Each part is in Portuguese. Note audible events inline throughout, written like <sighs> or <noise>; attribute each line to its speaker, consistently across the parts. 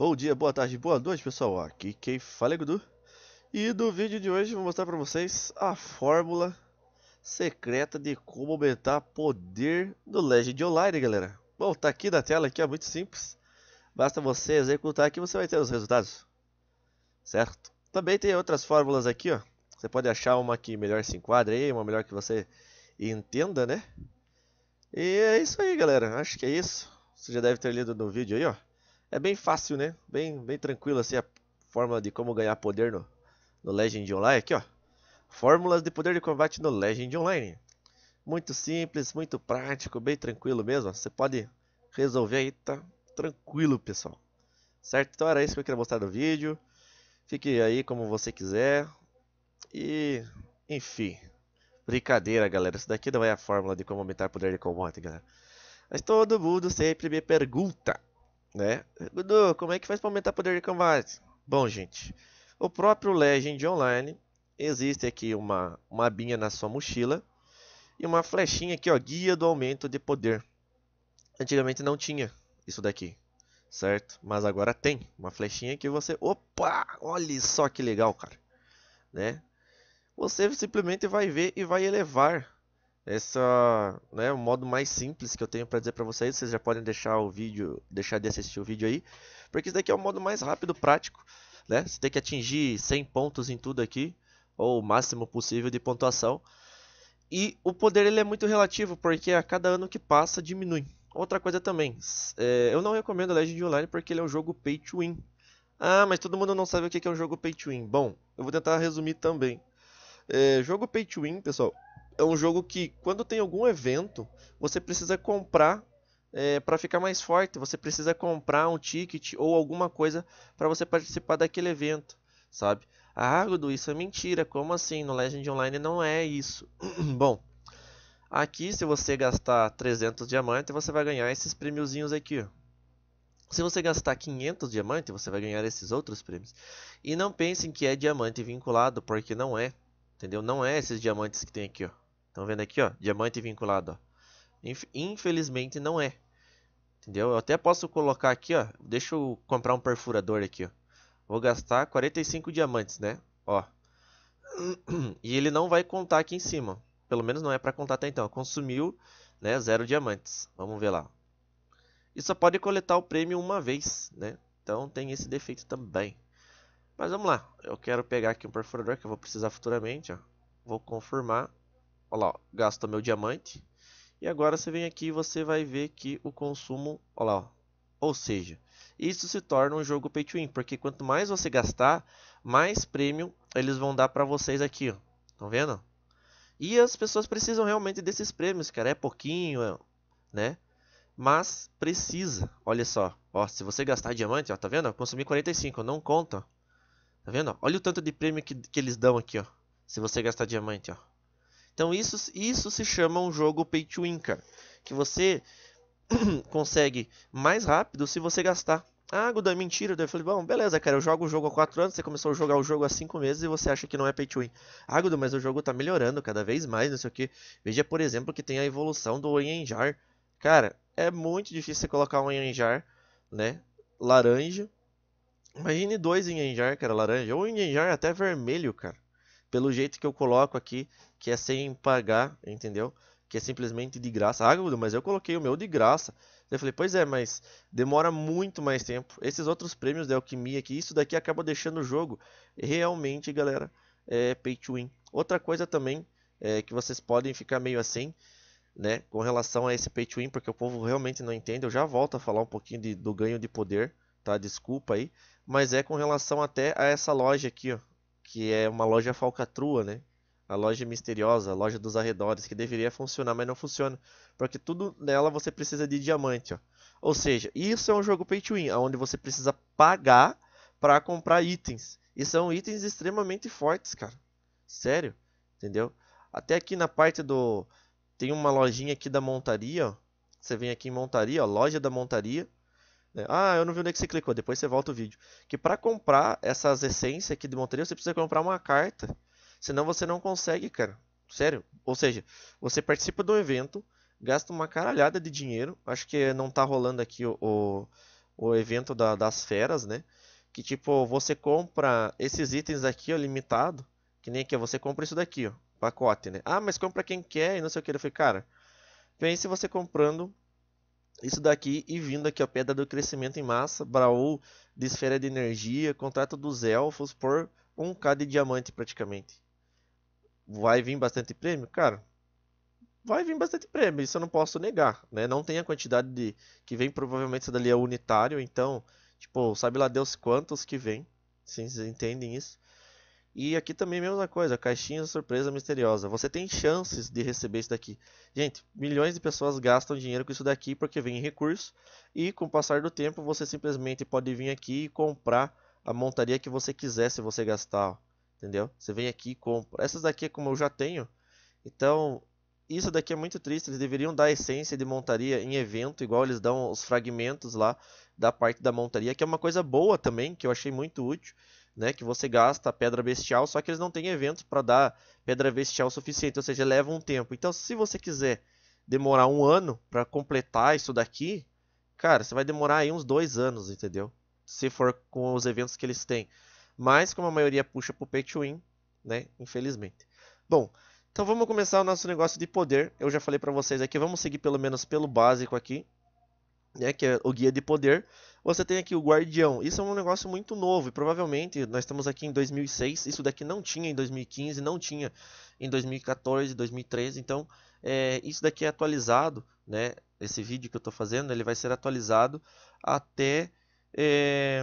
Speaker 1: Bom dia, boa tarde, boa noite pessoal, aqui quem fala é Gudu E no vídeo de hoje vou mostrar para vocês a fórmula secreta de como aumentar poder no Legend Online galera Bom, tá aqui na tela, aqui é muito simples Basta você executar aqui, você vai ter os resultados Certo? Também tem outras fórmulas aqui ó Você pode achar uma que melhor se enquadra aí, uma melhor que você entenda né E é isso aí galera, acho que é isso Você já deve ter lido no vídeo aí ó é bem fácil, né? Bem, bem tranquilo assim a fórmula de como ganhar poder no, no Legend Online. Aqui, ó. Fórmulas de poder de combate no Legend Online. Muito simples, muito prático, bem tranquilo mesmo. Você pode resolver aí, tá tranquilo, pessoal. Certo? Então era isso que eu queria mostrar no vídeo. Fique aí como você quiser. E, enfim. Brincadeira, galera. Isso daqui não é a fórmula de como aumentar o poder de combate, galera. Mas todo mundo sempre me pergunta né? como é que faz para aumentar o poder de combate? Bom, gente, o próprio Legend Online existe aqui uma, uma abinha na sua mochila e uma flechinha aqui, ó, guia do aumento de poder. Antigamente não tinha isso daqui, certo? Mas agora tem uma flechinha que você, opa, olha só que legal, cara, né? Você simplesmente vai ver e vai elevar essa, né, o modo mais simples que eu tenho para dizer para vocês, vocês já podem deixar o vídeo, deixar de assistir o vídeo aí, porque isso daqui é o modo mais rápido, prático, né? Você tem que atingir 100 pontos em tudo aqui, ou o máximo possível de pontuação. E o poder ele é muito relativo, porque a cada ano que passa diminui. Outra coisa também, é, eu não recomendo Legend Online porque ele é um jogo pay to win. Ah, mas todo mundo não sabe o que é um jogo pay to win. Bom, eu vou tentar resumir também. É, jogo pay to win, pessoal, é um jogo que, quando tem algum evento, você precisa comprar é, para ficar mais forte. Você precisa comprar um ticket ou alguma coisa para você participar daquele evento, sabe? Ah, Gudu, isso é mentira. Como assim? No Legend Online não é isso. <clears throat> Bom, aqui se você gastar 300 diamantes, você vai ganhar esses prêmiozinhos aqui. Ó. Se você gastar 500 diamantes, você vai ganhar esses outros prêmios. E não pensem que é diamante vinculado, porque não é. Entendeu? Não é esses diamantes que tem aqui, ó. Estão vendo aqui, ó, diamante vinculado, ó. Infelizmente não é. Entendeu? Eu até posso colocar aqui, ó, deixa eu comprar um perfurador aqui, ó. Vou gastar 45 diamantes, né? Ó. <clears throat> E ele não vai contar aqui em cima. Pelo menos não é para contar até então. Consumiu, né, zero diamantes. Vamos ver lá. E só pode coletar o prêmio uma vez, né? Então tem esse defeito também. Mas vamos lá. Eu quero pegar aqui um perfurador que eu vou precisar futuramente, ó. Vou confirmar. Olha lá, ó, gasta meu diamante. E agora você vem aqui e você vai ver que o consumo... Olha lá, ó, ou seja, isso se torna um jogo pay to win, porque quanto mais você gastar, mais prêmio eles vão dar para vocês aqui, ó. vendo? E as pessoas precisam realmente desses prêmios, cara. É pouquinho, é, né? Mas precisa. Olha só. Ó, se você gastar diamante, ó, tá vendo? Eu consumi 45, não conta. Tá vendo? Olha o tanto de prêmio que, que eles dão aqui, ó. Se você gastar diamante, ó. Então isso, isso se chama um jogo pay to win, cara. Que você <clears throat> consegue mais rápido se você gastar. Ah, Gudan, mentira. Daí eu falei, bom, beleza, cara, eu jogo o jogo há 4 anos, você começou a jogar o jogo há 5 meses e você acha que não é pay to win. Ah, Gudan, mas o jogo tá melhorando cada vez mais, não sei o que. Veja, por exemplo, que tem a evolução do Onion Cara, é muito difícil você colocar um Onion né, laranja. Imagine dois Onion cara, laranja. Ou um Onion até vermelho, cara pelo jeito que eu coloco aqui, que é sem pagar, entendeu? Que é simplesmente de graça. Ah, mas eu coloquei o meu de graça. Eu falei, pois é, mas demora muito mais tempo. Esses outros prêmios da alquimia aqui, isso daqui acaba deixando o jogo realmente, galera, é pay to win. Outra coisa também é que vocês podem ficar meio assim, né, com relação a esse pay to win, porque o povo realmente não entende. Eu já volto a falar um pouquinho de, do ganho de poder, tá? Desculpa aí, mas é com relação até a essa loja aqui, ó que é uma loja falcatrua, né? A loja misteriosa, a loja dos arredores, que deveria funcionar, mas não funciona. Porque tudo nela você precisa de diamante, ó. Ou seja, isso é um jogo pay to win, onde você precisa pagar para comprar itens. E são itens extremamente fortes, cara. Sério, entendeu? Até aqui na parte do... Tem uma lojinha aqui da montaria, ó. Você vem aqui em montaria, ó, loja da montaria. Né? Ah, eu não vi onde é que você clicou, depois você volta o vídeo. Que para comprar essas essências aqui de Monteiro, você precisa comprar uma carta. Senão você não consegue, cara. Sério. Ou seja, você participa do evento, gasta uma caralhada de dinheiro. Acho que não tá rolando aqui o, o, o evento da, das feras, né? Que tipo, você compra esses itens aqui, ó, limitado. Que nem aqui, você compra isso daqui, ó. Pacote, né? Ah, mas compra quem quer e não sei o que. Eu falei, cara, pense você comprando isso daqui e vindo aqui, a Pedra do Crescimento em Massa, Braul de Esfera de Energia, Contrato dos Elfos por 1k de diamante praticamente. Vai vir bastante prêmio? Cara, vai vir bastante prêmio, isso eu não posso negar, né? Não tem a quantidade de... que vem, provavelmente isso dali é unitário, então, tipo, sabe lá Deus quantos que vem, se vocês entendem isso. E aqui também mesma coisa, caixinha surpresa misteriosa. Você tem chances de receber isso daqui. Gente, milhões de pessoas gastam dinheiro com isso daqui porque vem recurso e com o passar do tempo você simplesmente pode vir aqui e comprar a montaria que você quiser se você gastar, entendeu? Você vem aqui e compra. Essas daqui é como eu já tenho. Então, isso daqui é muito triste, eles deveriam dar a essência de montaria em evento, igual eles dão os fragmentos lá da parte da montaria, que é uma coisa boa também, que eu achei muito útil né, que você gasta pedra bestial, só que eles não têm eventos para dar pedra bestial suficiente, ou seja, leva um tempo. Então, se você quiser demorar um ano para completar isso daqui, cara, você vai demorar aí uns dois anos, entendeu? Se for com os eventos que eles têm. Mas, como a maioria puxa o pay to win, né, infelizmente. Bom, então vamos começar o nosso negócio de poder. Eu já falei para vocês aqui, vamos seguir pelo menos pelo básico aqui, né, que é o guia de poder. Você tem aqui o Guardião. Isso é um negócio muito novo e provavelmente nós estamos aqui em 2006. Isso daqui não tinha em 2015, não tinha em 2014, 2013. Então, é, isso daqui é atualizado, né? Esse vídeo que eu estou fazendo, ele vai ser atualizado até é,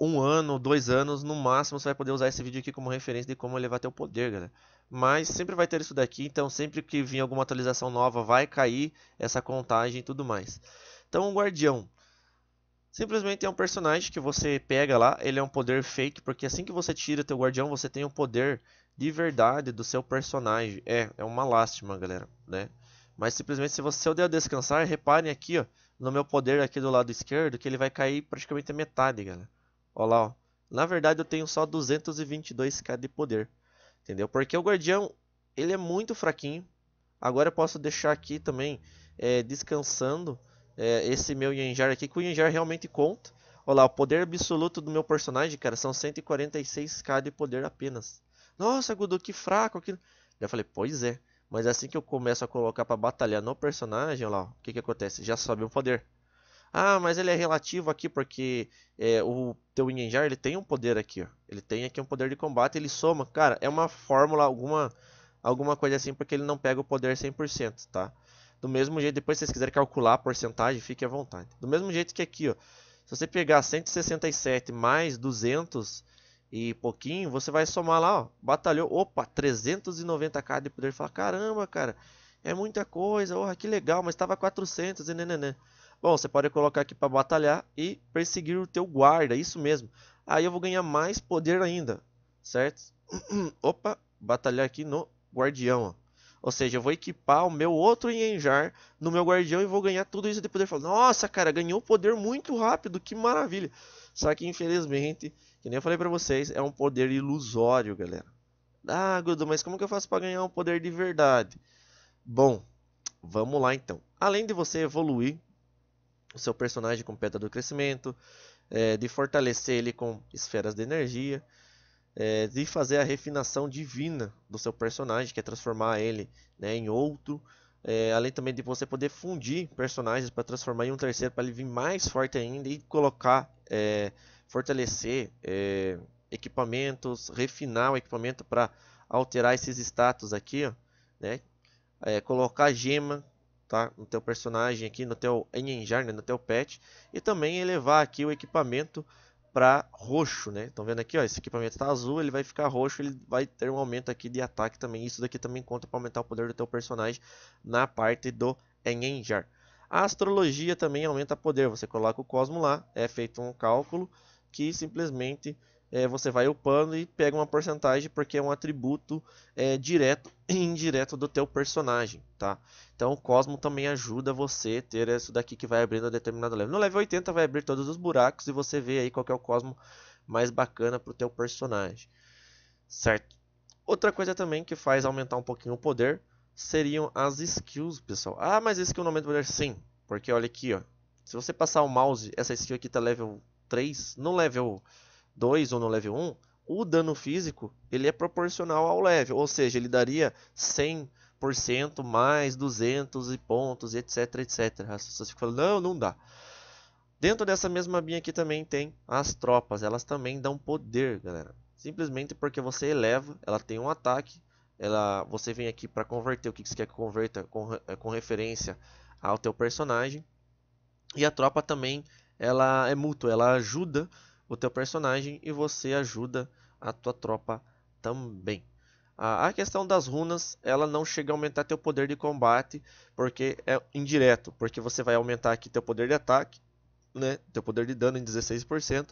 Speaker 1: um ano, dois anos, no máximo. Você vai poder usar esse vídeo aqui como referência de como elevar teu poder, galera mas sempre vai ter isso daqui, então sempre que vir alguma atualização nova vai cair essa contagem e tudo mais. Então o Guardião, Simplesmente é um personagem que você pega lá, ele é um poder fake, porque assim que você tira teu guardião, você tem o um poder de verdade do seu personagem. É, é uma lástima, galera, né? Mas simplesmente se você odeia descansar, reparem aqui, ó, no meu poder aqui do lado esquerdo, que ele vai cair praticamente a metade, galera. Ó lá, ó. Na verdade, eu tenho só 222k de poder, entendeu? Porque o guardião, ele é muito fraquinho. Agora eu posso deixar aqui também é, descansando é, esse meu Yanjar aqui, que o Yanjar realmente conta. Olha lá, o poder absoluto do meu personagem, cara, são 146k de poder apenas. Nossa, Gudu, que fraco. Que... Eu falei, pois é. Mas assim que eu começo a colocar para batalhar no personagem, olha lá, o que que acontece? Já sobe o poder. Ah, mas ele é relativo aqui porque é, o teu Inenjar ele tem um poder aqui, ó. Ele tem aqui um poder de combate, ele soma. Cara, é uma fórmula, alguma, alguma coisa assim, porque ele não pega o poder 100%, tá? Do mesmo jeito, depois se vocês quiserem calcular a porcentagem, fique à vontade. Do mesmo jeito que aqui, ó, se você pegar 167 mais 200 e pouquinho, você vai somar lá, ó, batalhou, opa, 390k de poder. fala caramba, cara, é muita coisa, oh, que legal, mas estava 400 e nenenê. Bom, você pode colocar aqui para batalhar e perseguir o teu guarda, isso mesmo. Aí eu vou ganhar mais poder ainda, certo? <clears throat> Opa, batalhar aqui no guardião, ó. Ou seja, eu vou equipar o meu outro Yenjar no meu guardião e vou ganhar tudo isso de poder. falar Nossa, cara, ganhou poder muito rápido, que maravilha. Só que infelizmente, que nem eu falei para vocês, é um poder ilusório, galera. Ah, Gudu, mas como que eu faço para ganhar um poder de verdade? Bom, vamos lá então. Além de você evoluir o seu personagem com pedra do crescimento, é, de fortalecer ele com esferas de energia, é, de fazer a refinação divina do seu personagem, que é transformar ele né, em outro. É, além também de você poder fundir personagens para transformar em um terceiro, para ele vir mais forte ainda e colocar, é, fortalecer é, equipamentos, refinar o equipamento para alterar esses status aqui, ó, né? É, colocar gema tá? no teu personagem aqui, no teu Enjar, né? no teu pet, e também elevar aqui o equipamento para roxo, né? Estão vendo aqui, ó, esse equipamento está azul, ele vai ficar roxo, ele vai ter um aumento aqui de ataque também. Isso daqui também conta para aumentar o poder do teu personagem na parte do Enenjar. A astrologia também aumenta poder, você coloca o cosmo lá, é feito um cálculo que simplesmente é, você vai upando e pega uma porcentagem porque é um atributo é, direto e indireto do teu personagem, tá? Então o Cosmo também ajuda você a ter isso daqui que vai abrindo a determinado level. No level 80 vai abrir todos os buracos e você vê aí qual é o Cosmo mais bacana para o teu personagem, certo? Outra coisa também que faz aumentar um pouquinho o poder seriam as skills, pessoal. Ah, mas skill não aumenta o poder? Sim, porque olha aqui, ó. Se você passar o mouse, essa skill aqui tá level 3, no level 2 ou no level 1, o dano físico ele é proporcional ao level, ou seja, ele daria 100% mais 200 e pontos, etc, etc. As pessoas ficam falando, não, não dá. Dentro dessa mesma binha aqui também tem as tropas, elas também dão poder, galera. Simplesmente porque você eleva, ela tem um ataque, ela, você vem aqui para converter o que, que você quer que converta com, é, com referência ao teu personagem. E a tropa também, ela é mútua, ela ajuda o teu personagem e você ajuda a tua tropa também. A questão das runas, ela não chega a aumentar teu poder de combate, porque é indireto, porque você vai aumentar aqui teu poder de ataque, né, teu poder de dano em 16%,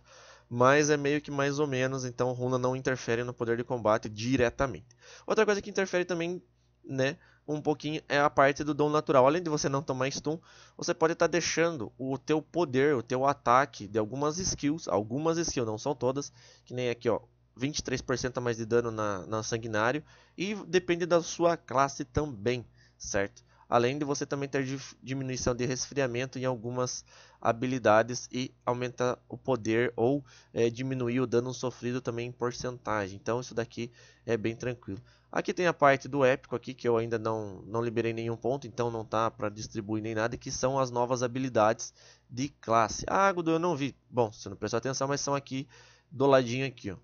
Speaker 1: mas é meio que mais ou menos, então runa não interfere no poder de combate diretamente. Outra coisa que interfere também, né, um pouquinho é a parte do dom natural. Além de você não tomar stun, você pode estar tá deixando o teu poder, o teu ataque de algumas skills, algumas skills, não são todas, que nem aqui ó, 23% a mais de dano na, na sanguinário e depende da sua classe também, certo? Além de você também ter diminuição de resfriamento em algumas habilidades e aumentar o poder ou é, eh, diminuir o dano sofrido também em porcentagem. Então isso daqui é bem tranquilo. Aqui tem a parte do épico aqui, que eu ainda não, não liberei nenhum ponto, então não tá para distribuir nem nada, que são as novas habilidades de classe. Ah, Gudu, eu não vi. Bom, você não prestou atenção, mas são aqui do ladinho aqui, ó.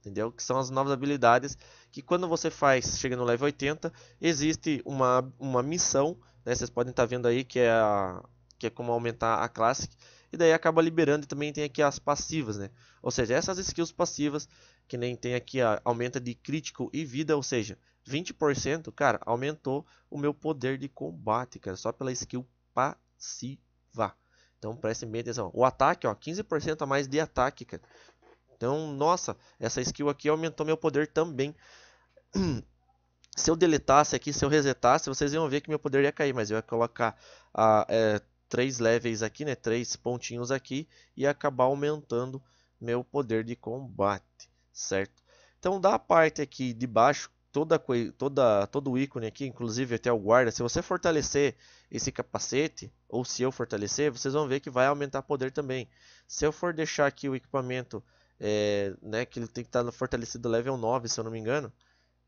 Speaker 1: Entendeu? Que são as novas habilidades que quando você faz, chega no level 80, existe uma, uma missão, né? Vocês podem estar tá vendo aí que é, a, que é como aumentar a classe, e daí acaba liberando e também tem aqui as passivas, né? Ou seja, essas skills passivas, que nem tem aqui a aumenta de crítico e vida, ou seja, 20%, cara, aumentou o meu poder de combate, cara, só pela skill passiva. Então prestem bem atenção. O ataque, ó, 15% a mais de ataque, cara. Então, nossa, essa skill aqui aumentou meu poder também. <clears throat> se eu deletasse aqui, se eu resetasse, vocês iam ver que meu poder ia cair, mas eu ia colocar a, é, três levels aqui, né? Três pontinhos aqui e acabar aumentando meu poder de combate, certo? Então da parte aqui de baixo, toda, toda, todo o ícone aqui, inclusive até o guarda, se você fortalecer esse capacete, ou se eu fortalecer, vocês vão ver que vai aumentar poder também. Se eu for deixar aqui o equipamento, é, né, que ele tem que estar fortalecido level 9, se eu não me engano,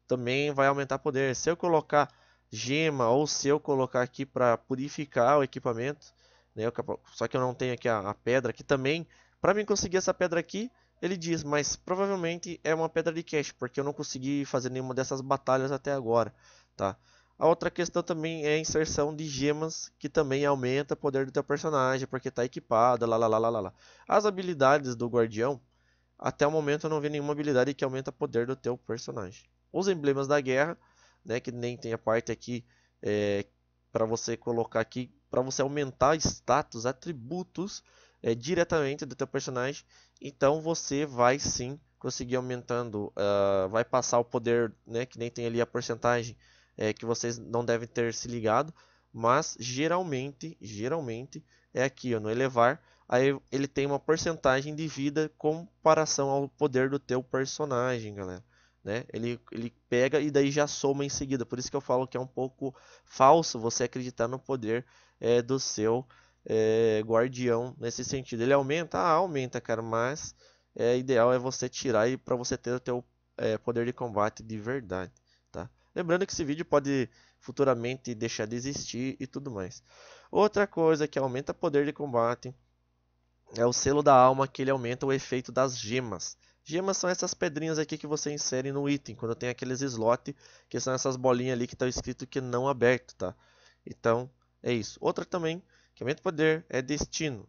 Speaker 1: também vai aumentar poder. Se eu colocar gema, ou se eu colocar aqui para purificar o equipamento, né? só que eu não tenho aqui a, a pedra, que também, para mim conseguir essa pedra aqui, ele diz, mas provavelmente é uma pedra de cash, porque eu não consegui fazer nenhuma dessas batalhas até agora, tá? A outra questão também é a inserção de gemas, que também aumenta o poder do teu personagem, porque está equipada, lá, lá, lá, lá, lá. As habilidades do guardião, até o momento eu não vi nenhuma habilidade que aumenta o poder do teu personagem. Os emblemas da guerra né? Que nem tem a parte aqui é, para você colocar aqui, para você aumentar status, atributos é, diretamente do teu personagem. Então você vai sim conseguir aumentando, uh, vai passar o poder, né? Que nem tem ali a porcentagem é, que vocês não devem ter se ligado, mas geralmente, geralmente é aqui ó, no elevar, aí ele tem uma porcentagem de vida comparação ao poder do teu personagem, galera. Né? Ele, ele pega e daí já soma em seguida. Por isso que eu falo que é um pouco falso você acreditar no poder é, do seu é, guardião nesse sentido. Ele aumenta, ah, aumenta, cara, mas é ideal é você tirar e para você ter o seu é, poder de combate de verdade, tá? Lembrando que esse vídeo pode futuramente deixar de existir e tudo mais. Outra coisa que aumenta poder de combate é o selo da alma que ele aumenta o efeito das gemas, Gemas são essas pedrinhas aqui que você insere no item, quando tem aqueles slot, que são essas bolinhas ali que está escrito que não aberto, tá? Então, é isso. Outra também, que aumenta é o poder, é destino.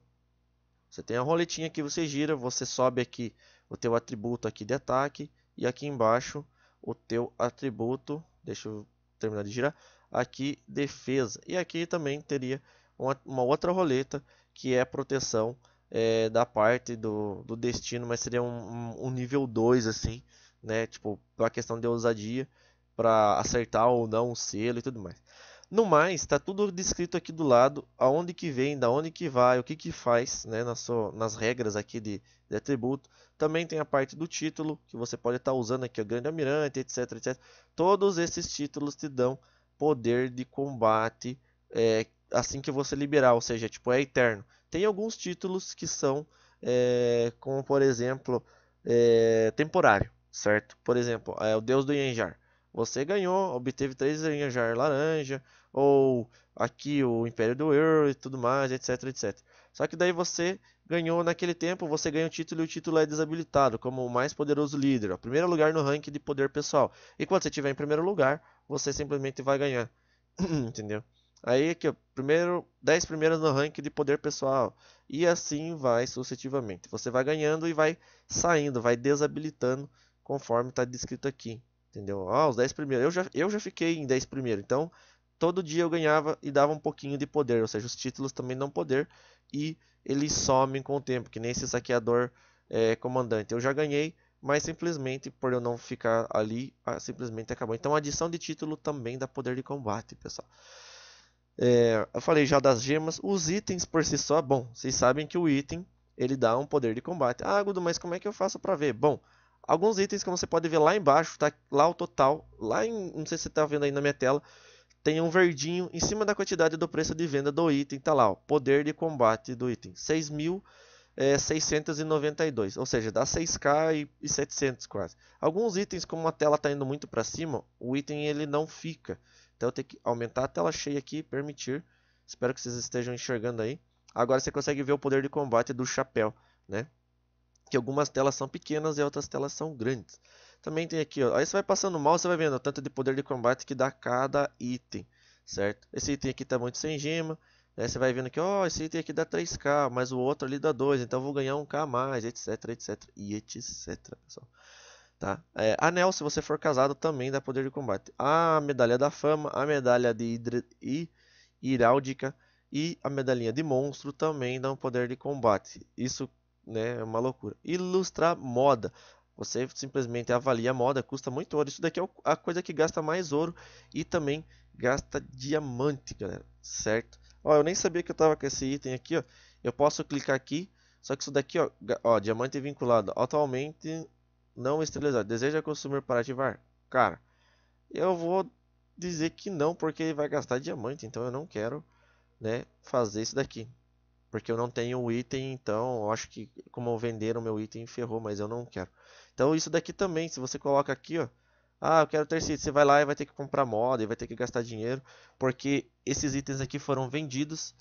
Speaker 1: Você tem a roletinha que você gira, você sobe aqui o teu atributo aqui de ataque, e aqui embaixo o teu atributo, deixa eu terminar de girar, aqui defesa. E aqui também teria uma, uma outra roleta que é proteção, proteção é, da parte do, do destino, mas seria um, um nível 2, assim, né? Tipo, pra questão de ousadia, para acertar ou não o selo e tudo mais. No mais, está tudo descrito aqui do lado, aonde que vem, da onde que vai, o que que faz, né, nas, nas regras aqui de, de, atributo. Também tem a parte do título, que você pode estar tá usando aqui, o Grande Almirante, etc, etc. Todos esses títulos te dão poder de combate é, assim que você liberar, ou seja, tipo, é eterno. Tem alguns títulos que são, é, como por exemplo, é, temporário, certo? Por exemplo, é o Deus do Yanjar. Você ganhou, obteve três Yanjar laranja, ou aqui o Império do Earl e tudo mais, etc, etc. Só que daí você ganhou naquele tempo, você ganha o título e o título é desabilitado como o mais poderoso líder, o primeiro lugar no ranking de poder pessoal. E quando você estiver em primeiro lugar, você simplesmente vai ganhar, <clears throat> entendeu? Aí aqui, ó, primeiro 10 primeiros no ranking de poder pessoal e assim vai sucessivamente. Você vai ganhando e vai saindo, vai desabilitando conforme está descrito aqui, entendeu? Ah, os 10 primeiros. Eu já, eu já fiquei em 10 primeiro, então todo dia eu ganhava e dava um pouquinho de poder, ou seja, os títulos também dão poder e eles somem com o tempo, que nem esse saqueador é, comandante. Eu já ganhei, mas simplesmente por eu não ficar ali, ah, simplesmente acabou. Então a adição de título também dá poder de combate, pessoal. É, eu falei já das gemas. Os itens por si só, bom, vocês sabem que o item ele dá um poder de combate. Ah, Gudo, mas como é que eu faço para ver? Bom, alguns itens que você pode ver lá embaixo, tá lá o total, lá em, não sei se você tá vendo aí na minha tela, tem um verdinho em cima da quantidade do preço de venda do item, tá lá, o poder de combate do item, 6.692, é, ou seja, dá 6k e 700 quase. Alguns itens, como a tela tá indo muito para cima, o item ele não fica. Então eu tenho que aumentar a tela cheia aqui, permitir. Espero que vocês estejam enxergando aí. Agora você consegue ver o poder de combate do chapéu, né? Que algumas telas são pequenas e outras telas são grandes. Também tem aqui, ó. Aí você vai passando mal, você vai vendo o tanto de poder de combate que dá cada item, certo? Esse item aqui tá muito sem gema. Né? Você vai vendo que, ó, oh, esse item aqui dá 3k, mas o outro ali dá 2, então eu vou ganhar 1k a mais, etc, etc e etc, pessoal. Tá? É, anel, se você for casado, também dá poder de combate. A medalha da fama, a medalha de hidre... e a medalhinha de monstro também dão poder de combate. Isso né, é uma loucura. Ilustra moda. Você simplesmente avalia a moda, custa muito ouro. Isso daqui é a coisa que gasta mais ouro e também gasta diamante, galera. Certo? Ó, eu nem sabia que eu tava com esse item aqui, ó. Eu posso clicar aqui, só que isso daqui, ó, ó diamante vinculado. Atualmente não estilizado. Deseja consumir para ativar? Cara, eu vou dizer que não, porque ele vai gastar diamante, então eu não quero né, fazer isso daqui. Porque eu não tenho o item, então acho que como vender o meu item, ferrou, mas eu não quero. Então isso daqui também, se você coloca aqui, ó. Ah, eu quero ter sido. Você vai lá e vai ter que comprar moda e vai ter que gastar dinheiro. Porque esses itens aqui foram vendidos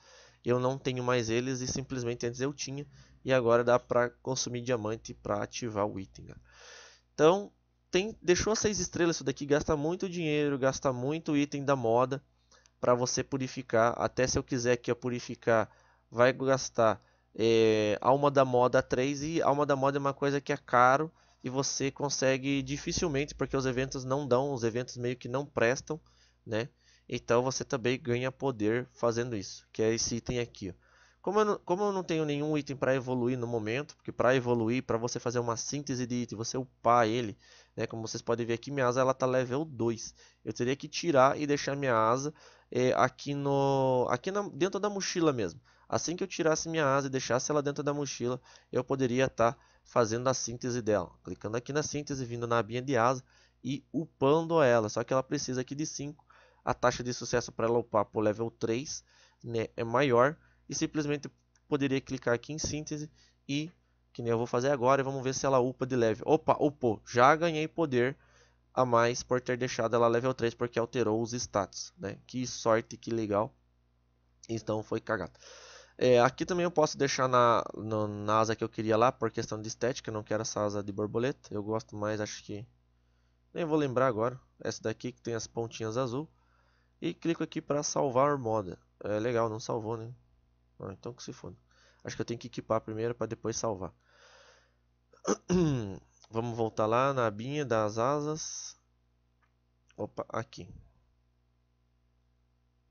Speaker 1: eu não tenho mais eles e simplesmente antes eu tinha e agora dá para consumir diamante para ativar o item. Então, tem, deixou seis estrelas isso daqui, gasta muito dinheiro, gasta muito item da moda para você purificar. Até se eu quiser que purificar, vai gastar é, alma da moda 3 e alma da moda é uma coisa que é caro e você consegue dificilmente porque os eventos não dão, os eventos meio que não prestam, né? Então você também ganha poder fazendo isso, que é esse item aqui. Como, eu não, como eu não tenho nenhum item para evoluir no momento, porque para evoluir, para você fazer uma síntese de item, você upar ele, né, como vocês podem ver aqui, minha asa ela tá level 2. Eu teria que tirar e deixar minha asa é, aqui, no, aqui na, dentro da mochila mesmo. Assim que eu tirasse minha asa e deixasse ela dentro da mochila, eu poderia estar tá fazendo a síntese dela. Clicando aqui na síntese, vindo na abinha de asa e upando ela. Só que ela precisa aqui de 5 a taxa de sucesso para ela upar para o level 3 né, é maior e simplesmente poderia clicar aqui em síntese e que nem eu vou fazer agora vamos ver se ela upa de level. Opa, upou, já ganhei poder a mais por ter deixado ela level 3 porque alterou os status, né? Que sorte, que legal. Então foi cagado. É, aqui também eu posso deixar na, no, na asa que eu queria lá, por questão de estética, eu não quero essa asa de borboleta. Eu gosto mais, acho que... Nem vou lembrar agora. Essa daqui que tem as pontinhas azul. E clico aqui para salvar moda. É legal, não salvou, né? Ah, então que se foda. Acho que eu tenho que equipar primeiro para depois salvar. <clears throat> Vamos voltar lá na abinha das asas. Opa, aqui.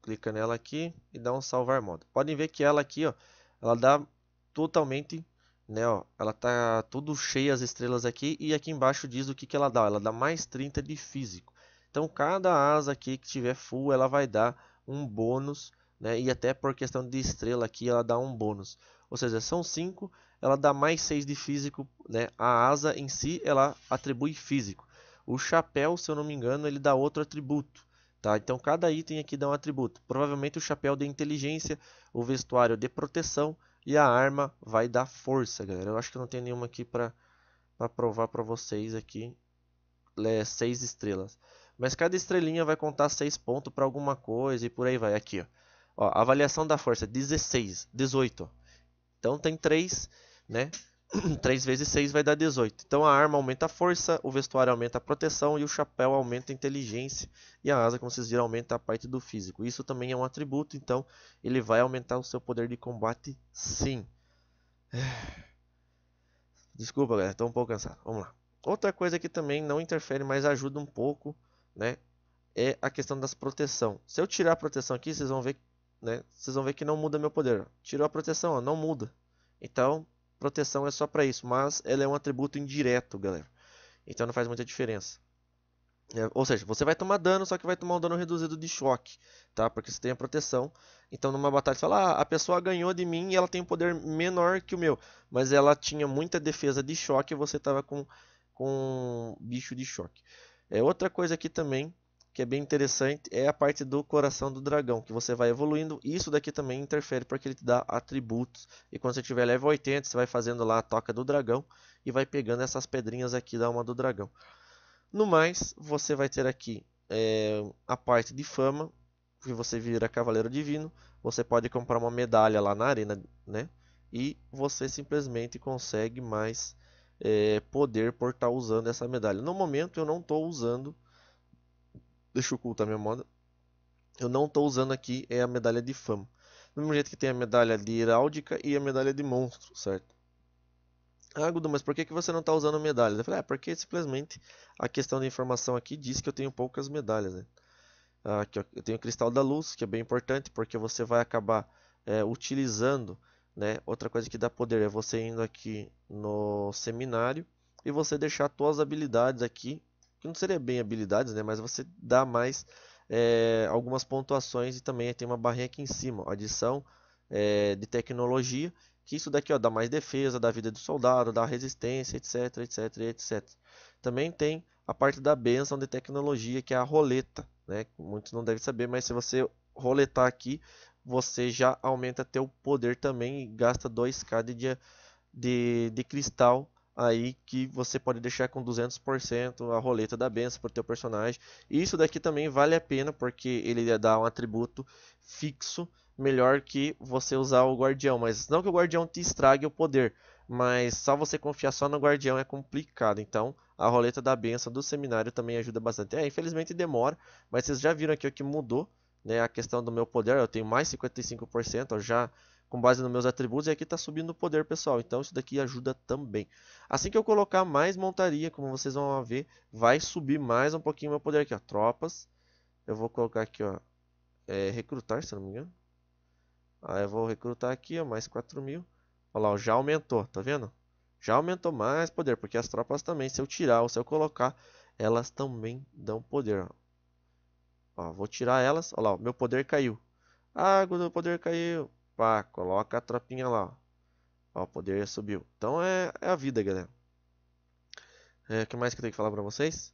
Speaker 1: Clica nela aqui e dá um salvar moda. Podem ver que ela aqui, ó, ela dá totalmente, né, ó, ela tá tudo cheia as estrelas aqui e aqui embaixo diz o que que ela dá. Ela dá mais 30 de físico. Então cada asa aqui que tiver full, ela vai dar um bônus, né? E até por questão de estrela aqui, ela dá um bônus. Ou seja, são 5, ela dá mais 6 de físico, né? A asa em si, ela atribui físico. O chapéu, se eu não me engano, ele dá outro atributo. Tá? Então cada item aqui dá um atributo. Provavelmente o chapéu de inteligência, o vestuário de proteção e a arma vai dar força, galera. Eu acho que não tem nenhuma aqui para provar para vocês aqui. É, seis estrelas. Mas cada estrelinha vai contar 6 pontos para alguma coisa e por aí vai. Aqui, ó. ó. avaliação da força, 16, 18. Então tem 3, né? 3 <clears throat> vezes 6 vai dar 18. Então a arma aumenta a força, o vestuário aumenta a proteção e o chapéu aumenta a inteligência. E a asa, como vocês viram, aumenta a parte do físico. Isso também é um atributo, então ele vai aumentar o seu poder de combate sim. <sighs> Desculpa, galera, estou um pouco cansado. Vamos lá. Outra coisa que também não interfere, mas ajuda um pouco, né, é a questão das proteção. Se eu tirar a proteção aqui, vocês vão ver, né, vocês vão ver que não muda meu poder. Tirou a proteção, ó, não muda. Então, proteção é só para isso, mas ela é um atributo indireto, galera. Então não faz muita diferença. É, ou seja, você vai tomar dano, só que vai tomar um dano reduzido de choque, tá? Porque você tem a proteção. Então numa batalha você fala, ah, a pessoa ganhou de mim e ela tem um poder menor que o meu. Mas ela tinha muita defesa de choque e você tava com, com bicho de choque. É, outra coisa aqui também que é bem interessante é a parte do coração do dragão, que você vai evoluindo. Isso daqui também interfere porque ele te dá atributos. E quando você tiver level 80, você vai fazendo lá a toca do dragão e vai pegando essas pedrinhas aqui da alma do dragão. No mais, você vai ter aqui é, a parte de fama, que você vira cavaleiro divino. Você pode comprar uma medalha lá na arena, né? E você simplesmente consegue mais é, poder por estar tá usando essa medalha. No momento eu não estou usando, deixa eu ocultar minha moda, eu não estou usando aqui é a medalha de fama. Do mesmo jeito que tem a medalha de heráldica e a medalha de monstro, certo? Ah, Gudu, mas por que, que você não está usando medalhas? Eu falei, é porque simplesmente a questão da informação aqui diz que eu tenho poucas medalhas. Né? Ah, aqui, eu tenho o cristal da luz, que é bem importante, porque você vai acabar é, utilizando né? Outra coisa que dá poder é você indo aqui no seminário e você deixar suas habilidades aqui, que não seria bem habilidades, né? mas você dá mais é, algumas pontuações e também tem uma barrinha aqui em cima, ó, adição é, de tecnologia, que isso daqui ó, dá mais defesa, dá vida do soldado, dá resistência, etc, etc, etc. Também tem a parte da benção de tecnologia, que é a roleta, né? muitos não devem saber, mas se você roletar aqui, você já aumenta teu poder também e gasta 2k de, de, de cristal aí que você pode deixar com 200% a roleta da benção para o teu personagem. E isso daqui também vale a pena porque ele dá um atributo fixo melhor que você usar o guardião, mas não que o guardião te estrague o poder, mas só você confiar só no guardião é complicado. Então, a roleta da benção do seminário também ajuda bastante. É, infelizmente demora, mas vocês já viram aqui o que mudou né, a questão do meu poder, eu tenho mais 55% já com base nos meus atributos, e aqui está subindo o poder pessoal, então isso daqui ajuda também. Assim que eu colocar mais montaria, como vocês vão ver, vai subir mais um pouquinho meu poder aqui, ó, tropas, eu vou colocar aqui, ó, é, recrutar, se não me engano, aí ah, eu vou recrutar aqui, ó, mais 4 mil, olha lá, ó, já aumentou, tá vendo? Já aumentou mais poder, porque as tropas também, se eu tirar ou se eu colocar, elas também dão poder, ó. Ó, vou tirar elas. Olha lá, ó, meu poder caiu. Água ah, do poder caiu. Pá, coloca a tropinha lá. Ó, o poder subiu. Então é, é a vida, galera. O é, que mais que eu tenho que falar para vocês?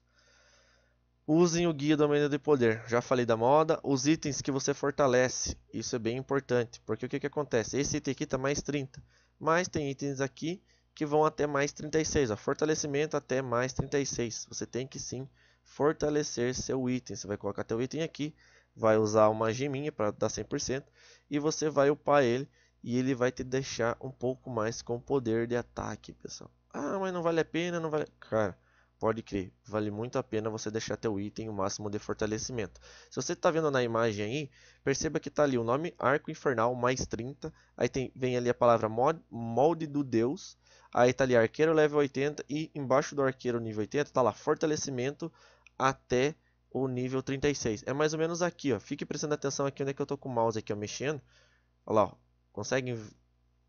Speaker 1: Usem o guia do aumento de poder. Já falei da moda. Os itens que você fortalece. Isso é bem importante. Porque o que, que acontece? Esse item aqui está mais 30. Mas tem itens aqui que vão até mais 36. Ó. Fortalecimento até mais 36. Você tem que sim fortalecer seu item. Você vai colocar teu item aqui, vai usar uma geminha para dar 100% e você vai upar ele e ele vai te deixar um pouco mais com poder de ataque, pessoal. Ah, mas não vale a pena, não vale... Cara, pode crer, vale muito a pena você deixar teu item o máximo de fortalecimento. Se você está vendo na imagem aí, perceba que está ali o nome Arco Infernal mais 30, aí tem, vem ali a palavra mod, Molde do Deus, aí está ali Arqueiro level 80 e embaixo do Arqueiro nível 80 está lá Fortalecimento, até o nível 36. É mais ou menos aqui, ó. Fique prestando atenção aqui onde é que eu tô com o mouse aqui, ó, mexendo. Olha lá, ó. Conseguem?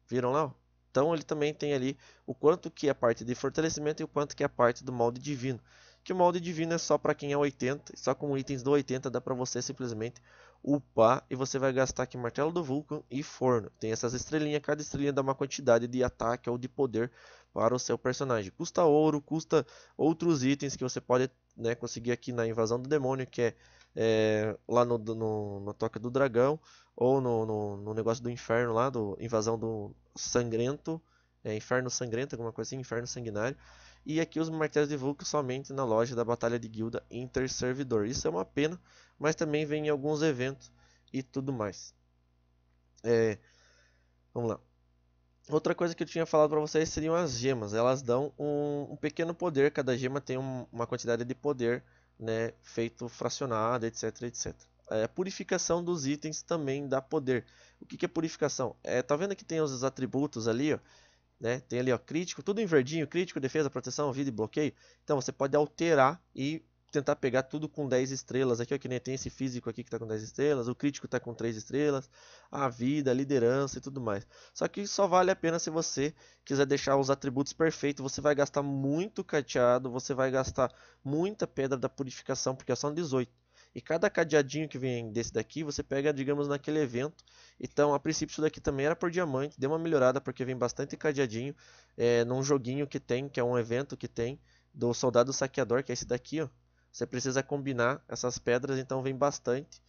Speaker 1: Viram lá? Então ele também tem ali o quanto que é a parte de fortalecimento e o quanto que é a parte do molde divino. Que o molde divino é só para quem é 80, só com itens do 80 dá para você simplesmente upar e você vai gastar aqui martelo do Vulcan e forno. Tem essas estrelinhas, cada estrelinha dá uma quantidade de ataque ou de poder para o seu personagem. Custa ouro, custa outros itens que você pode né, conseguir aqui na invasão do demônio, que é, é lá no, no, na toca do dragão, ou no, no, no, negócio do inferno lá, do invasão do sangrento, é, inferno sangrento, alguma coisa assim, inferno sanguinário. E aqui os martelos de Vulcan somente na loja da Batalha de Guilda Inter Servidor. Isso é uma pena, mas também vem em alguns eventos e tudo mais. É, vamos lá. Outra coisa que eu tinha falado para vocês seriam as gemas. Elas dão um, um pequeno poder, cada gema tem um, uma quantidade de poder, né, feito fracionado, etc, etc. É, a purificação dos itens também dá poder. O que, que é purificação? É, tá vendo que tem os atributos ali, ó, né? Tem ali ó, crítico, tudo em verdinho, crítico, defesa, proteção, vida e bloqueio. Então você pode alterar e tentar pegar tudo com 10 estrelas. Aqui, ó, que nem tem esse físico aqui que está com 10 estrelas, o crítico está com 3 estrelas, a vida, a liderança e tudo mais. Só que só vale a pena se você quiser deixar os atributos perfeitos. Você vai gastar muito cadeado, você vai gastar muita pedra da purificação, porque são 18. E cada cadeadinho que vem desse daqui, você pega, digamos, naquele evento. Então, a princípio, isso daqui também era por diamante. Deu uma melhorada, porque vem bastante cadeadinho é, num joguinho que tem, que é um evento que tem, do soldado saqueador, que é esse daqui, ó. Você precisa combinar essas pedras, então vem bastante,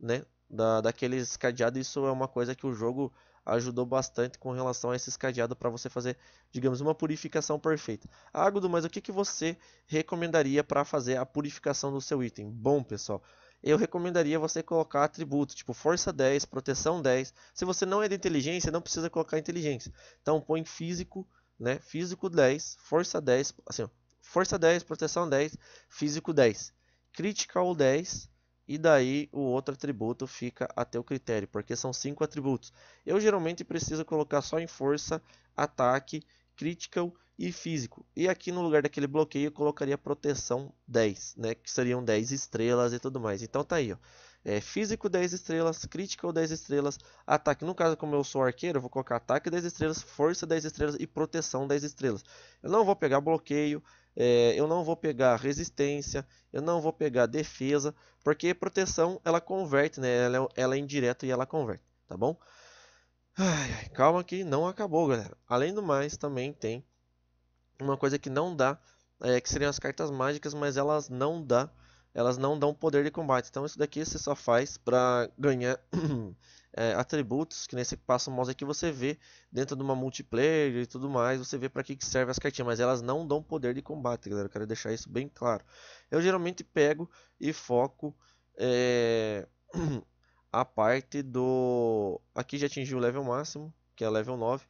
Speaker 1: né? Da, daqueles cadeados, isso é uma coisa que o jogo ajudou bastante com relação a esses cadeados para você fazer, digamos, uma purificação perfeita. Agudo, mas o que, que você recomendaria para fazer a purificação do seu item? Bom, pessoal, eu recomendaria você colocar atributo, tipo força 10, proteção 10. Se você não é de inteligência, não precisa colocar inteligência. Então põe físico, né? Físico 10, força 10, assim, ó, força 10, proteção 10, físico 10, critical 10 e daí o outro atributo fica a teu critério, porque são cinco atributos. Eu geralmente preciso colocar só em força, ataque, critical e físico. E aqui no lugar daquele bloqueio eu colocaria proteção 10, né, que seriam 10 estrelas e tudo mais. Então tá aí, ó. É, físico 10 estrelas, critical 10 estrelas, ataque. No caso, como eu sou arqueiro, eu vou colocar ataque 10 estrelas, força 10 estrelas e proteção 10 estrelas. Eu não vou pegar bloqueio, é, eu não vou pegar resistência, eu não vou pegar defesa, porque proteção ela converte, né? Ela, é ela é indireta e ela converte, tá bom? Ai, ai, calma que não acabou, galera. Além do mais, também tem uma coisa que não dá, é, que seriam as cartas mágicas, mas elas não dá, elas não dão poder de combate. Então isso daqui você só faz para ganhar <clears throat> é, atributos, que nesse passo passa o mouse aqui, você vê dentro de uma multiplayer e tudo mais, você vê para que, que serve as cartinhas, mas elas não dão poder de combate, galera, eu quero deixar isso bem claro. Eu geralmente pego e foco é, <clears throat> a parte do... aqui já atingiu o level máximo, que é level 9,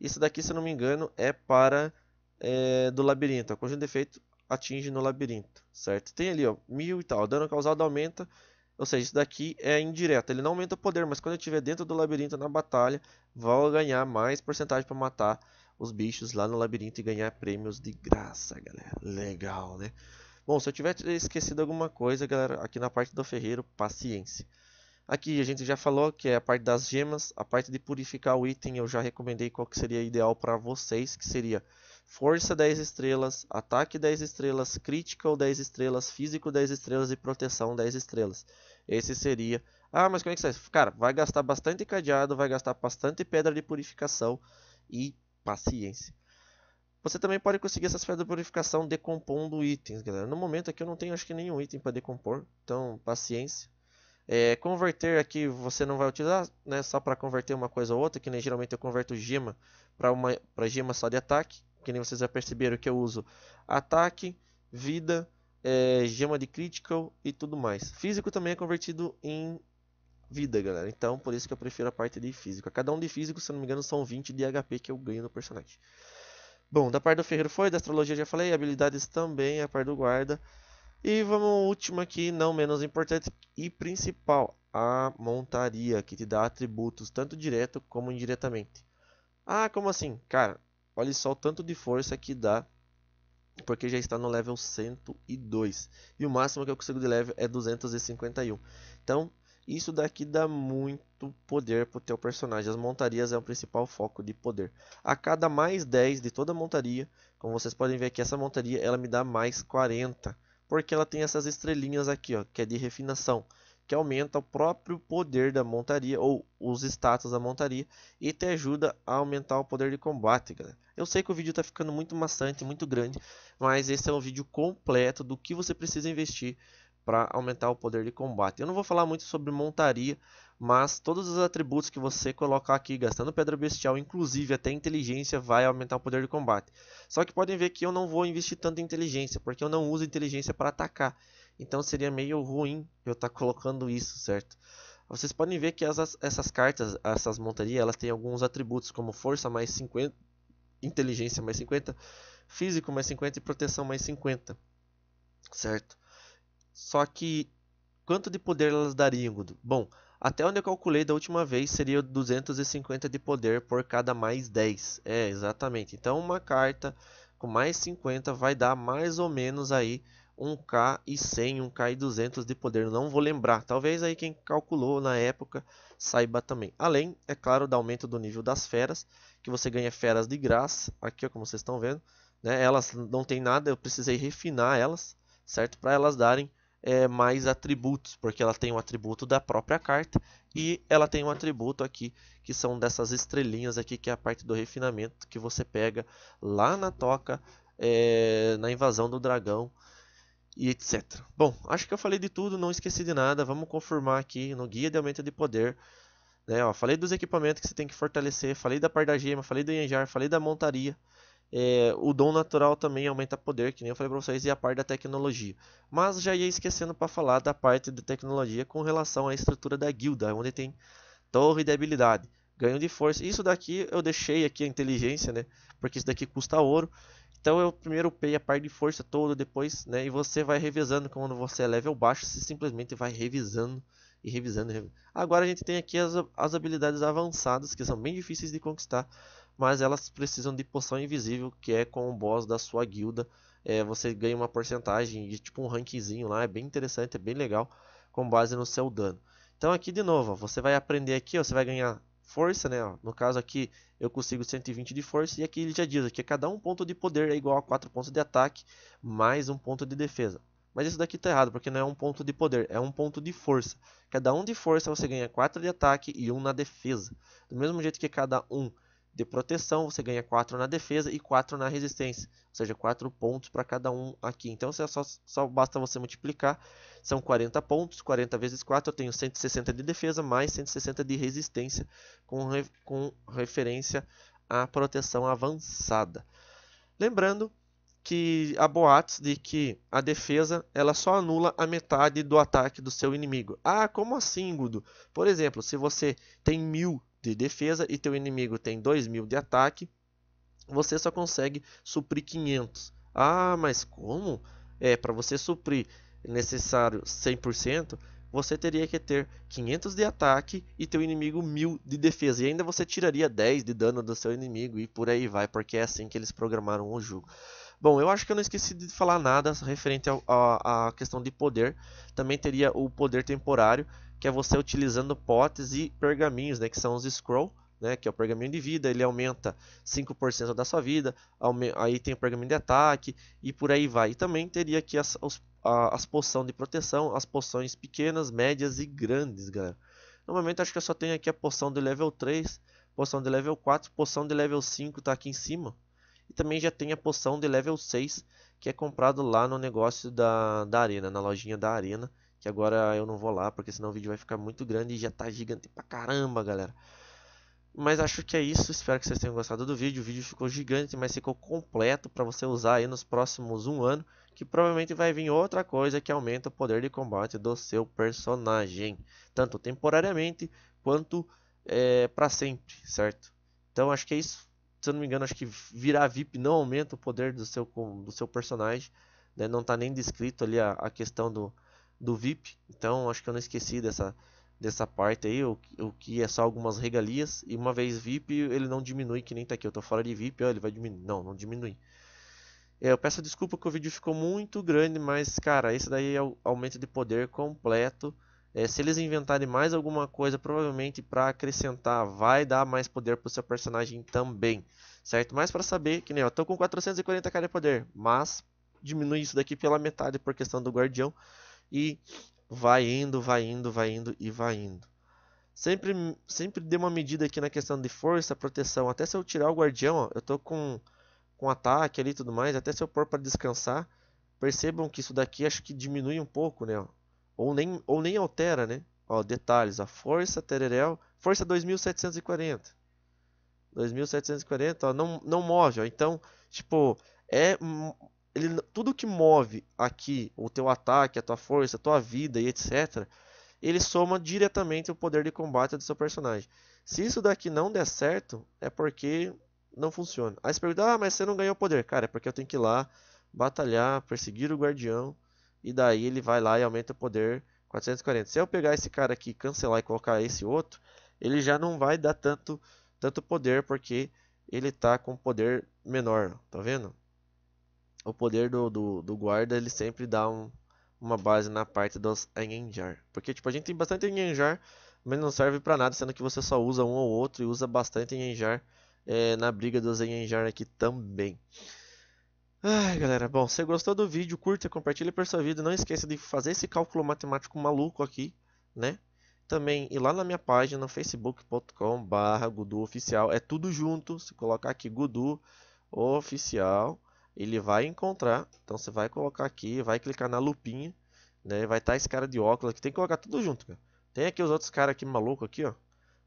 Speaker 1: isso daqui, se não me engano, é para é, do labirinto, a conjunto de defeito atinge no labirinto, certo? Tem ali, ó, mil e tal, o dano causado aumenta ou seja, isso daqui é indireto. Ele não aumenta o poder, mas quando eu estiver dentro do labirinto na batalha, vou ganhar mais porcentagem para matar os bichos lá no labirinto e ganhar prêmios de graça, galera. Legal, né? Bom, se eu tiver esquecido alguma coisa, galera, aqui na parte do ferreiro, paciência. Aqui a gente já falou que é a parte das gemas, a parte de purificar o item eu já recomendei qual que seria ideal para vocês, que seria força 10 estrelas, ataque 10 estrelas, critical 10 estrelas, físico 10 estrelas e proteção 10 estrelas. Esse seria. Ah, mas como é que sai? Cara, vai gastar bastante cadeado, vai gastar bastante pedra de purificação e paciência. Você também pode conseguir essas pedras de purificação decompondo itens, galera. No momento aqui eu não tenho acho que nenhum item para decompor, então paciência. É, converter aqui você não vai utilizar, né? Só para converter uma coisa ou outra, que nem geralmente eu converto gema para uma para gema só de ataque, que nem vocês já perceberam que eu uso ataque, vida, é, gema de critical e tudo mais. Físico também é convertido em vida, galera. Então, por isso que eu prefiro a parte de físico. A Cada um de físico, se não me engano, são 20 de HP que eu ganho no personagem. Bom, da parte do ferreiro foi, da astrologia já falei, habilidades também, a parte do guarda. E vamos última aqui, não menos importante e principal, a montaria, que te dá atributos tanto direto como indiretamente. Ah, como assim? Cara, olha só o tanto de força que dá porque já está no level 102. E o máximo que eu consigo de level é 251. Então, isso daqui dá muito poder para o teu personagem. As montarias é o principal foco de poder. A cada mais 10 de toda montaria, como vocês podem ver aqui, essa montaria ela me dá mais 40. Porque ela tem essas estrelinhas aqui, ó, que é de refinação que aumenta o próprio poder da montaria ou os status da montaria e te ajuda a aumentar o poder de combate, galera. Eu sei que o vídeo está ficando muito maçante, muito grande, mas esse é um vídeo completo do que você precisa investir para aumentar o poder de combate. Eu não vou falar muito sobre montaria, mas todos os atributos que você colocar aqui gastando pedra bestial, inclusive até inteligência, vai aumentar o poder de combate. Só que podem ver que eu não vou investir tanto em inteligência, porque eu não uso inteligência para atacar. Então seria meio ruim eu estar tá colocando isso, certo? Vocês podem ver que essas cartas, essas montarias, elas têm alguns atributos como força mais 50, inteligência mais 50, físico mais 50 e proteção mais 50. Certo? Só que quanto de poder elas dariam, Gudo? Bom, até onde eu calculei da última vez seria 250 de poder por cada mais 10. É, exatamente. Então uma carta com mais 50 vai dar mais ou menos aí 1K e 100, 1K e 200 de poder. Não vou lembrar. Talvez aí quem calculou na época saiba também. Além, é claro, do aumento do nível das feras, que você ganha feras de graça. Aqui, ó, como vocês estão vendo, né? Elas não tem nada. Eu precisei refinar elas, certo? Para elas darem é, mais atributos, porque ela tem um atributo da própria carta e ela tem um atributo aqui que são dessas estrelinhas aqui, que é a parte do refinamento que você pega lá na toca é, na invasão do dragão e etc. Bom, acho que eu falei de tudo, não esqueci de nada. Vamos confirmar aqui no guia de aumento de poder. Né, ó, falei dos equipamentos que você tem que fortalecer, falei da par da gema, falei do enjar, falei da montaria. É, o dom natural também aumenta poder, que nem eu falei para vocês, e a parte da tecnologia. Mas já ia esquecendo para falar da parte da tecnologia com relação à estrutura da guilda, onde tem torre de habilidade ganho de força. Isso daqui eu deixei aqui a inteligência, né? Porque isso daqui custa ouro. Então eu primeiro pei a parte de força toda, depois, né? E você vai revisando quando você é level baixo, você simplesmente vai revisando e revisando. revisando. Agora a gente tem aqui as, as habilidades avançadas, que são bem difíceis de conquistar, mas elas precisam de poção invisível, que é com o boss da sua guilda. É, você ganha uma porcentagem de tipo um rankzinho lá, é bem interessante, é bem legal, com base no seu dano. Então aqui de novo, ó, você vai aprender aqui, ó, você vai ganhar força, né? No caso aqui eu consigo 120 de força e aqui ele já diz que é cada um ponto de poder é igual a 4 pontos de ataque mais um ponto de defesa. Mas isso daqui está errado, porque não é um ponto de poder, é um ponto de força. Cada um de força você ganha 4 de ataque e 1 na defesa. Do mesmo jeito que cada um de proteção, você ganha 4 na defesa e 4 na resistência, ou seja, 4 pontos para cada um aqui. Então é só, só, basta você multiplicar, são 40 pontos, 40 vezes 4 eu tenho 160 de defesa mais 160 de resistência com, com referência à proteção avançada. Lembrando que há boatos de que a defesa ela só anula a metade do ataque do seu inimigo. Ah, como assim, Gudo? Por exemplo, se você tem mil de defesa e teu inimigo tem 2 mil de ataque, você só consegue suprir 500. Ah, mas como? É, para você suprir necessário 100%, você teria que ter 500 de ataque e teu inimigo 1000 de defesa. E ainda você tiraria 10 de dano do seu inimigo e por aí vai, porque é assim que eles programaram o jogo. Bom, eu acho que eu não esqueci de falar nada referente à questão de poder. Também teria o poder temporário, que é você utilizando potes e pergaminhos, né, que são os scroll, né, que é o pergaminho de vida, ele aumenta 5% da sua vida, aí tem o pergaminho de ataque e por aí vai. E também teria aqui as, as, as poções de proteção, as poções pequenas, médias e grandes, galera. No momento acho que eu só tenho aqui a poção de level 3, poção de level 4, poção de level 5 tá aqui em cima. E também já tem a poção de level 6, que é comprado lá no negócio da, da arena, na lojinha da arena que agora eu não vou lá, porque senão o vídeo vai ficar muito grande e já tá gigante pra caramba, galera. Mas acho que é isso, espero que vocês tenham gostado do vídeo. O vídeo ficou gigante, mas ficou completo para você usar aí nos próximos um ano, que provavelmente vai vir outra coisa que aumenta o poder de combate do seu personagem, tanto temporariamente quanto é, para sempre, certo? Então acho que é isso. Se eu não me engano, acho que virar VIP não aumenta o poder do seu, do seu personagem, né? não está nem descrito ali a, a questão do, do VIP. Então acho que eu não esqueci dessa, dessa parte aí, o, o que é só algumas regalias. E uma vez VIP, ele não diminui, que nem tá aqui. Eu tô fora de VIP, ó, ele vai diminuir. Não, não diminui. É, eu peço desculpa que o vídeo ficou muito grande, mas cara, esse daí é o aumento de poder completo. É, se eles inventarem mais alguma coisa, provavelmente para acrescentar, vai dar mais poder para o seu personagem também, certo? Mas para saber, que nem eu tô com 440k de poder, mas diminui isso daqui pela metade por questão do guardião e vai indo, vai indo, vai indo e vai indo. Sempre, sempre dê uma medida aqui na questão de força, proteção. Até se eu tirar o guardião, ó, eu tô com, com ataque ali e tudo mais. Até se eu pôr para descansar, percebam que isso daqui acho que diminui um pouco, né? Ó. Ou nem, ou nem altera, né? Ó, detalhes, a força, tererel, força 2740. 2740, ó, não, não move, ó. Então, tipo, é ele, tudo que move aqui o teu ataque, a tua força, a tua vida e etc, ele soma diretamente o poder de combate do seu personagem. Se isso daqui não der certo, é porque não funciona. Aí você pergunta, ah, mas você não ganhou poder. Cara, é porque eu tenho que ir lá, batalhar, perseguir o guardião, e daí ele vai lá e aumenta o poder 440. Se eu pegar esse cara aqui, cancelar e colocar esse outro, ele já não vai dar tanto, tanto poder, porque ele tá com poder menor, tá vendo? o poder do, do, do, guarda ele sempre dá um, uma base na parte dos Engenjar. Porque tipo, a gente tem bastante Engenjar, mas não serve para nada, sendo que você só usa um ou outro e usa bastante Engenjar é, na briga dos Engenjar aqui também. Ai galera, bom, se gostou do vídeo, curta, compartilha para sua vida, não esqueça de fazer esse cálculo matemático maluco aqui, né? Também ir lá na minha página, facebook.com barra Gudu Oficial, é tudo junto, se colocar aqui Gudu Oficial, ele vai encontrar. Então você vai colocar aqui, vai clicar na lupinha, né? Vai estar tá esse cara de óculos aqui. Tem que colocar tudo junto, cara. Tem aqui os outros caras aqui maluco aqui, ó.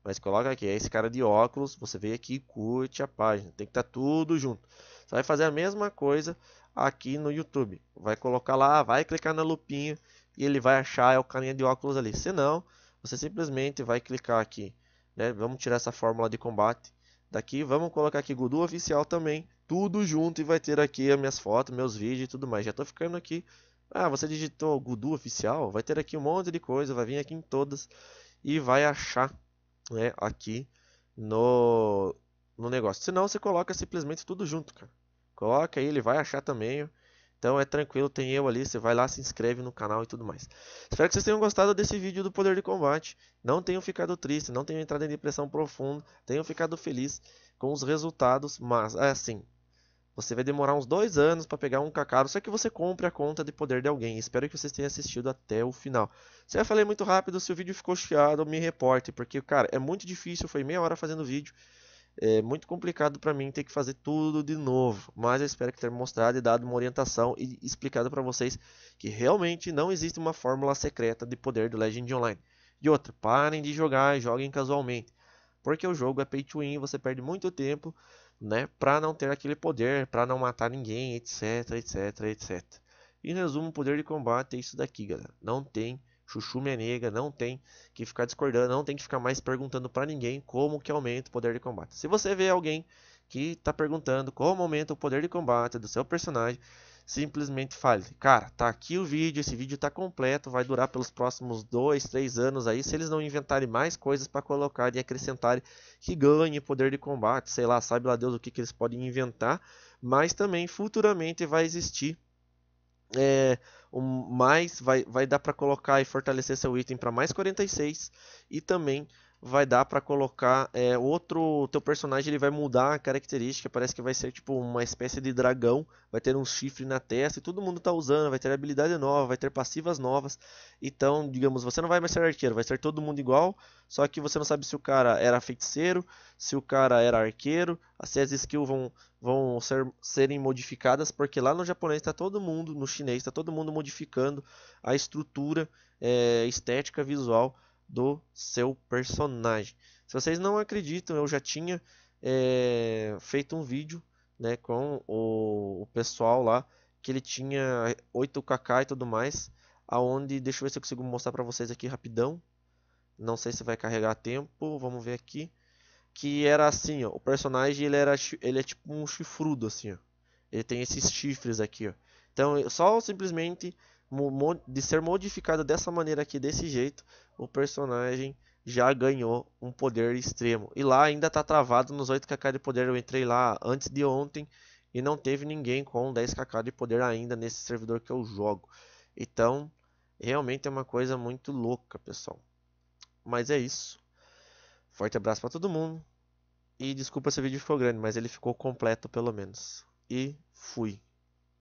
Speaker 1: Mas coloca aqui, é esse cara de óculos. Você vem aqui e curte a página. Tem que estar tá tudo junto. Você vai fazer a mesma coisa aqui no YouTube. Vai colocar lá, vai clicar na lupinha e ele vai achar é o carinha de óculos ali. Se não, você simplesmente vai clicar aqui, né? Vamos tirar essa fórmula de combate daqui. Vamos colocar aqui Gudu Oficial também tudo junto e vai ter aqui as minhas fotos, meus vídeos e tudo mais. Já estou ficando aqui. Ah, você digitou Gudu oficial? Vai ter aqui um monte de coisa, vai vir aqui em todas e vai achar, né, aqui no no negócio. não, você coloca simplesmente tudo junto, cara. Coloca aí, ele vai achar também. Então é tranquilo, tem eu ali, você vai lá, se inscreve no canal e tudo mais. Espero que vocês tenham gostado desse vídeo do Poder de Combate. Não tenham ficado triste, não tenham entrado em depressão profunda, tenham ficado feliz com os resultados, mas assim, você vai demorar uns dois anos para pegar um Kakaro, só que você compre a conta de poder de alguém. Espero que vocês tenham assistido até o final. Se eu falei muito rápido, se o vídeo ficou chiado, me reporte, porque, cara, é muito difícil, foi meia hora fazendo vídeo. É muito complicado para mim ter que fazer tudo de novo, mas eu espero que ter mostrado e dado uma orientação e explicado para vocês que realmente não existe uma fórmula secreta de poder do Legend Online. E outra, parem de jogar, joguem casualmente, porque o jogo é pay to win, você perde muito tempo né, para não ter aquele poder, para não matar ninguém, etc, etc, etc. Em resumo, o poder de combate é isso daqui, galera. Não tem chuchu menega, não tem que ficar discordando, não tem que ficar mais perguntando para ninguém como que aumenta o poder de combate. Se você vê alguém que está perguntando como aumenta o poder de combate do seu personagem, simplesmente fale, cara, tá aqui o vídeo, esse vídeo tá completo, vai durar pelos próximos dois, três anos aí, se eles não inventarem mais coisas para colocar e acrescentarem que ganhe poder de combate, sei lá, sabe lá Deus o que, que eles podem inventar, mas também futuramente vai existir é, um, mais vai, vai dar para colocar e fortalecer seu item para mais 46 e também vai dar para colocar é, outro teu personagem ele vai mudar a característica parece que vai ser tipo uma espécie de dragão vai ter um chifre na testa e todo mundo tá usando vai ter habilidade nova vai ter passivas novas então digamos você não vai mais ser arqueiro vai ser todo mundo igual só que você não sabe se o cara era feiticeiro se o cara era arqueiro se as skills vão vão ser, serem modificadas porque lá no japonês está todo mundo no chinês está todo mundo modificando a estrutura é, estética visual do seu personagem. Se vocês não acreditam, eu já tinha é, feito um vídeo né, com o, o, pessoal lá que ele tinha 8kk e tudo mais, aonde deixa eu ver se eu consigo mostrar para vocês aqui rapidão. Não sei se vai carregar tempo, vamos ver aqui. Que era assim, ó, o personagem ele era ele é tipo um chifrudo assim, ó. Ele tem esses chifres aqui, ó. Então, só simplesmente de ser modificado dessa maneira aqui, desse jeito, o personagem já ganhou um poder extremo. E lá ainda tá travado nos 8kk de poder. Eu entrei lá antes de ontem e não teve ninguém com 10kk de poder ainda nesse servidor que eu jogo. Então, realmente é uma coisa muito louca, pessoal. Mas é isso. Forte abraço para todo mundo. E desculpa se o vídeo ficou grande, mas ele ficou completo pelo menos. E fui.